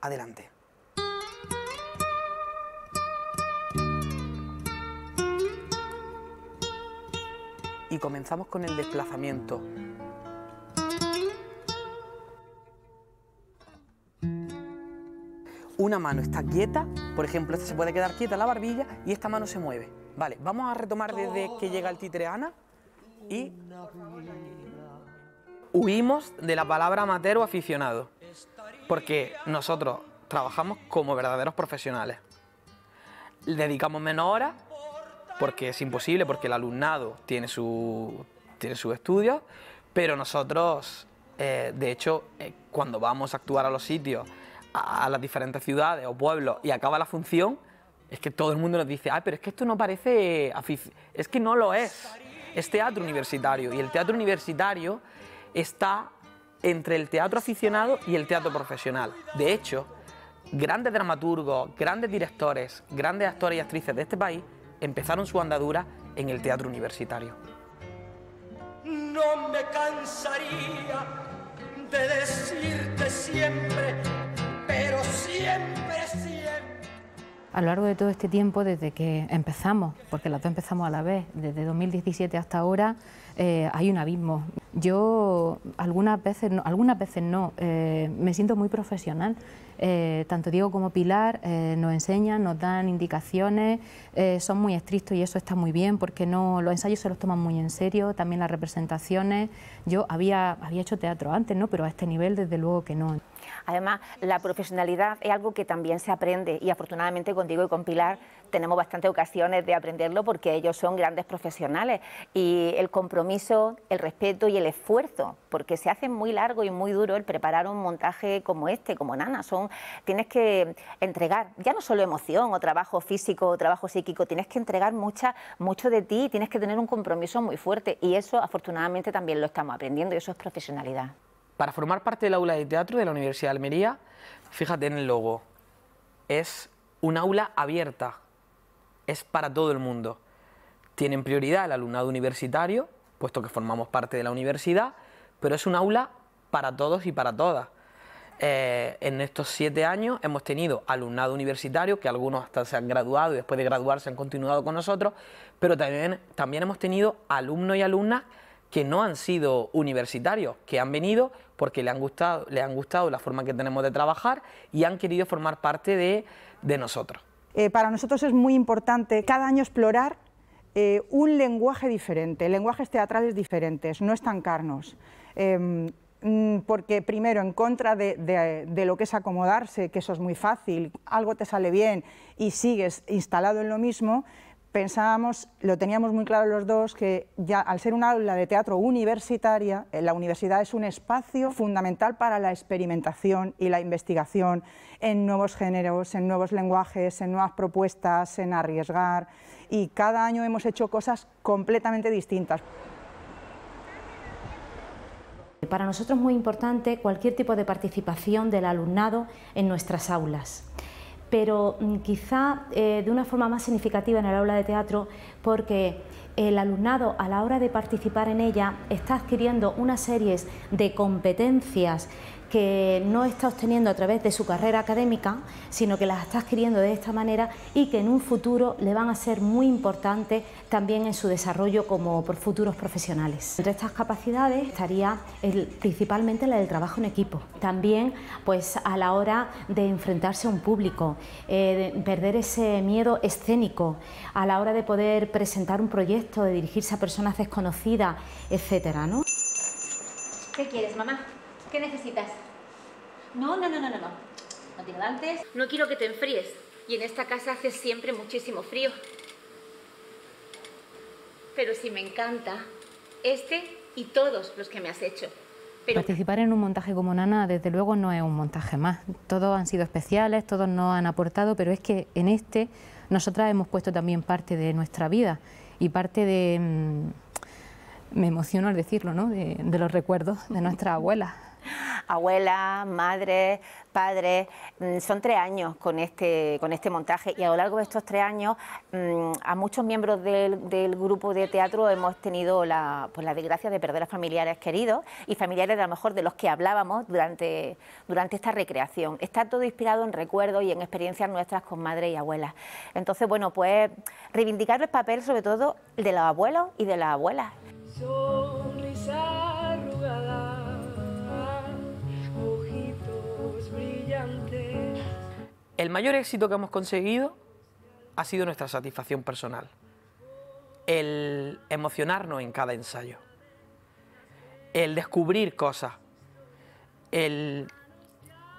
Adelante. Y comenzamos con el desplazamiento. Una mano está quieta, por ejemplo, esta se puede quedar quieta la barbilla y esta mano se mueve. Vale, vamos a retomar desde que llega el titreana. Ana y huimos de la palabra matero o aficionado porque nosotros trabajamos como verdaderos profesionales. Dedicamos menos horas porque es imposible, porque el alumnado tiene su, tiene sus estudios, pero nosotros, eh, de hecho, eh, cuando vamos a actuar a los sitios, a, las diferentes ciudades o pueblos y acaba la función, es que todo el mundo nos dice, ay, pero es que esto no parece, es que no lo es, es teatro universitario y el teatro universitario está entre el teatro aficionado y el teatro profesional. De hecho, grandes dramaturgos, grandes directores, grandes actores y actrices de este país empezaron su andadura en el teatro universitario. No me cansaría de decirte siempre, pero siempre a lo largo de todo este tiempo, desde que empezamos, porque las dos empezamos a la vez, desde 2017 hasta ahora, eh, hay un abismo. Yo algunas veces no, algunas veces no eh, me siento muy profesional. Eh, tanto Diego como Pilar nos enseñan, nos dan indicaciones, son muy estrictos y eso está muy bien porque no, los ensayos se los toman muy en serio, también las representaciones. Yo había, había hecho teatro antes, ¿no? pero a este nivel desde luego que no. Además, la profesionalidad es algo que también se aprende y afortunadamente contigo y con Pilar tenemos bastantes ocasiones de aprenderlo porque ellos son grandes profesionales y el compromiso, el respeto y el esfuerzo, porque se hace muy largo y muy duro el preparar un montaje como este, como Nana, son tienes que entregar ya no solo emoción o trabajo físico o trabajo psíquico, tienes que entregar mucha mucho de ti, tienes que tener un compromiso muy fuerte y eso afortunadamente también lo estamos aprendiendo y eso es profesionalidad. Para formar parte del aula de teatro de la Universidad de Almería, fíjate en el logo. Es un aula abierta, es para todo el mundo. Tienen prioridad el alumnado universitario, puesto que formamos parte de la universidad, pero es un aula para todos y para todas. Eh, en estos siete años hemos tenido alumnado universitario, que algunos hasta se han graduado y después de graduarse han continuado con nosotros, pero también, también hemos tenido alumnos y alumnas que no han sido universitarios, que han venido porque le han gustado, han gustado la forma que tenemos de trabajar y han querido formar parte de de nosotros. Eh, para nosotros es muy importante cada año explorar eh, un lenguaje diferente, lenguajes teatrales diferentes, no estancarnos. Em, mm, porque primero, en contra de, de, lo que es acomodarse, que eso es muy fácil, algo te sale bien y sigues instalado en lo mismo, pensábamos, lo teníamos muy claro los dos, que ya al ser una aula de teatro universitaria, eh, la universidad es un espacio fundamental para la experimentación y la investigación en nuevos géneros, en nuevos lenguajes, en nuevas propuestas, en arriesgar. Y cada año hemos hecho cosas completamente distintas. Para nosotros es muy importante cualquier tipo de participación del alumnado en nuestras aulas pero mm, quizá eh, de una forma más significativa en el aula de teatro porque el alumnado a la hora de participar en ella está adquiriendo una serie de competencias que no está obteniendo a través de su carrera académica, sino que las está adquiriendo de esta manera y que en un futuro le van a ser muy importantes también en su desarrollo como por futuros profesionales. Entre estas capacidades estaría principalmente la del trabajo en equipo, también pues a la hora de enfrentarse a un público, eh, de perder ese miedo escénico, a la hora de poder presentar un proyecto, de dirigirse a personas desconocidas, etcétera, ¿no? ¿Qué quieres, mamá? ¿Qué necesitas? No, no, no, no, no, no. No quiero que te enfríes. Y en esta casa hace siempre muchísimo frío. Pero sí me encanta este y todos los que me has hecho. Participar en un montaje como Nana, desde luego, no es un montaje más. Todos han sido especiales, todos nos han aportado, pero es que en este nosotras hemos puesto también parte de nuestra vida y parte de... Mm, me emociono al decirlo, ¿no? de, los recuerdos de nuestra abuela. Abuela, madres, padres, mm, son tres años con este, con este montaje y a lo largo de estos tres años mm, a muchos miembros del, grupo de teatro hemos tenido la, pues la desgracia de perder a familiares queridos y familiares a lo mejor de los que hablábamos durante, durante esta recreación. Está todo inspirado en recuerdos y en experiencias nuestras con madres y abuelas. Entonces, bueno, pues reivindicar el papel sobre todo de los abuelos y de las abuelas sonrisa arrugada, ojitos brillantes. El mayor éxito que hemos conseguido ha sido nuestra satisfacción personal, el emocionarnos en cada ensayo, el descubrir cosas, el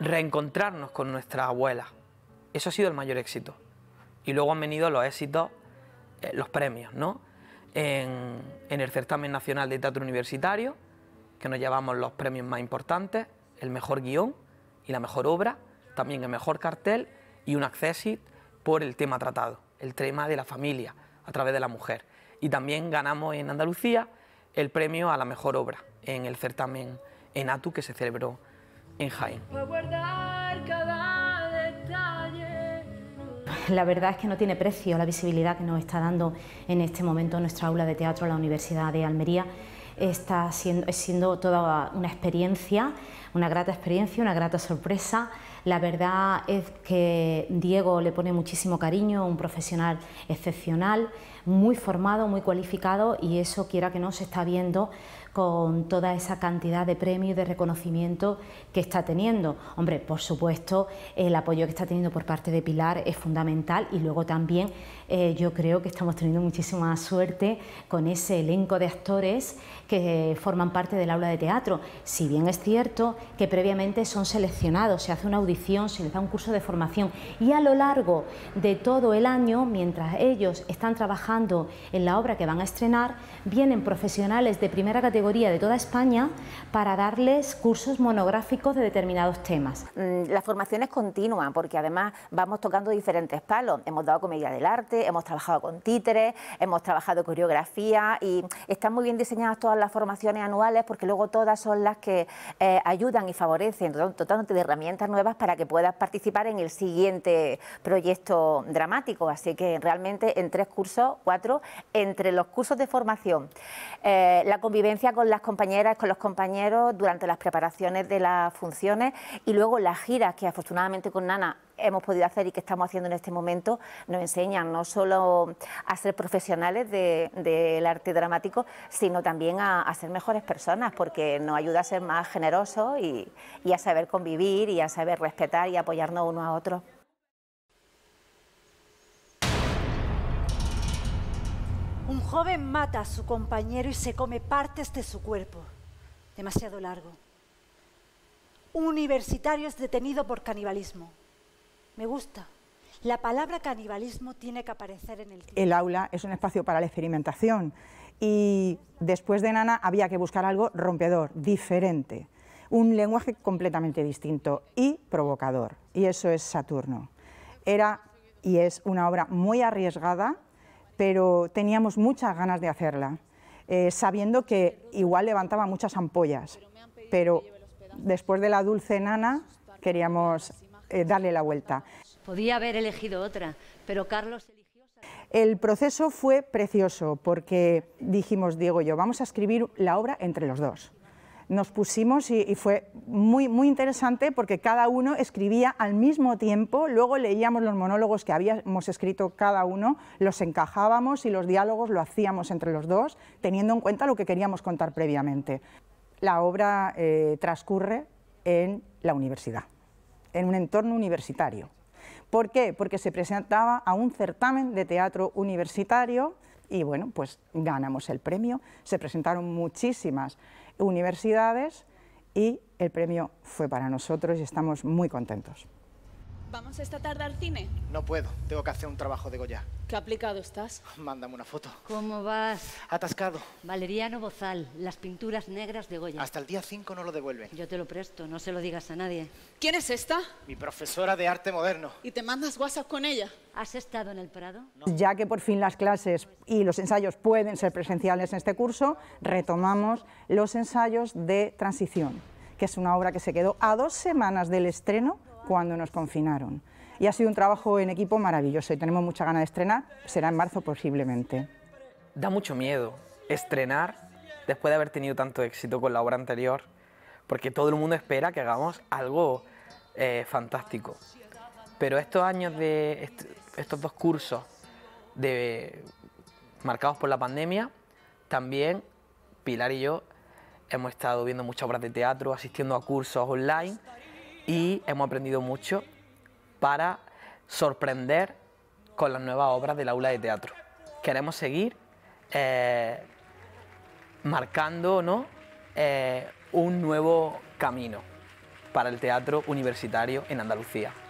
reencontrarnos con nuestra abuela. Eso ha sido el mayor éxito. Y luego han venido los éxitos, eh, los premios, ¿no? en, el certamen nacional de teatro universitario, que nos llevamos los premios más importantes, el mejor guión y la mejor obra, también el mejor cartel y un accessit por el tema tratado, el tema de la familia a través de la mujer. Y también ganamos en Andalucía el premio a la mejor obra en el certamen en ATU que se celebró en Jaén la verdad es que no tiene precio la visibilidad que nos está dando en este momento nuestra aula de teatro la Universidad de Almería. Está siendo, siendo toda una experiencia, una grata experiencia, una grata sorpresa. La verdad es que Diego le pone muchísimo cariño, un profesional excepcional, muy formado, muy cualificado y eso quiera que no se está viendo con toda esa cantidad de premios y de reconocimiento que está teniendo. Hombre, por supuesto, el apoyo que está teniendo por parte de Pilar es fundamental y luego también eh, yo creo que estamos teniendo muchísima suerte con ese elenco de actores que forman parte del aula de teatro. Si bien es cierto que previamente son seleccionados, se hace una audición, se les da un curso de formación y a lo largo de todo el año, mientras ellos están trabajando, en la obra que van a estrenar, vienen profesionales de primera categoría de toda España para darles cursos monográficos de determinados temas. Mm, la formación es continua porque además vamos tocando diferentes palos. Hemos dado comedia del arte, hemos trabajado con títeres, hemos trabajado coreografía y están muy bien diseñadas todas las formaciones anuales porque luego todas son las que eh, ayudan y favorecen totalmente de herramientas nuevas para que puedas participar en el siguiente proyecto dramático. Así que realmente en tres cursos entre los cursos de formación, eh, la convivencia con las compañeras, con los compañeros durante las preparaciones de las funciones y luego las giras que afortunadamente con Nana hemos podido hacer y que estamos haciendo en este momento nos enseñan no solo a ser profesionales del arte dramático, sino también a, ser mejores personas, porque nos ayuda a ser más generosos y, y a saber convivir y a saber respetar y apoyarnos unos a otros. joven mata a su compañero y se come partes de su cuerpo. Demasiado largo. universitario es detenido por canibalismo. Me gusta. La palabra canibalismo tiene que aparecer en el El aula es un espacio para la experimentación y después de Nana había que buscar algo rompedor, diferente, un lenguaje completamente distinto y provocador, y eso es Saturno. Era y es una obra muy arriesgada pero teníamos muchas ganas de hacerla, eh, sabiendo que igual levantaba muchas ampollas, pero después de la dulce nana queríamos eh, darle la vuelta. Podía haber elegido otra, pero Carlos... El proceso fue precioso porque dijimos, Diego y yo, vamos a escribir la obra entre los dos nos pusimos y, fue muy, muy interesante porque cada uno escribía al mismo tiempo, luego leíamos los monólogos que habíamos escrito cada uno, los encajábamos y los diálogos lo hacíamos entre los dos, teniendo en cuenta lo que queríamos contar previamente. La obra eh, transcurre en la universidad, en un entorno universitario. ¿Por qué? Porque se presentaba a un certamen de teatro universitario y bueno, pues ganamos el premio. Se presentaron muchísimas universidades y el premio fue para nosotros y estamos muy contentos. ¿Vamos esta tarde al cine? No puedo, tengo que hacer un trabajo de Goya. ¿Qué aplicado estás? Mándame una foto. ¿Cómo vas? Atascado. Valeriano Bozal, las pinturas negras de Goya. Hasta el día 5 no lo devuelve. Yo te lo presto, no se lo digas a nadie. ¿Quién es esta? Mi profesora de arte moderno. ¿Y te mandas WhatsApp con ella? ¿Has estado en el Prado? Ya que por fin las clases y los ensayos pueden ser presenciales en este curso, retomamos los ensayos de transición, que es una obra que se quedó a dos semanas del estreno cuando nos confinaron. Y ha sido un trabajo en equipo maravilloso y tenemos mucha ganas de estrenar, será en marzo posiblemente. Da mucho miedo estrenar después de haber tenido tanto éxito con la obra anterior, porque todo el mundo espera que hagamos algo eh, fantástico. Pero estos años de estos dos cursos de, marcados por la pandemia, también Pilar y yo hemos estado viendo muchas obras de teatro, asistiendo a cursos online y hemos aprendido mucho para sorprender con las nuevas obras del aula de teatro. Queremos seguir eh, marcando ¿no? Eh, un nuevo camino para el teatro universitario en Andalucía.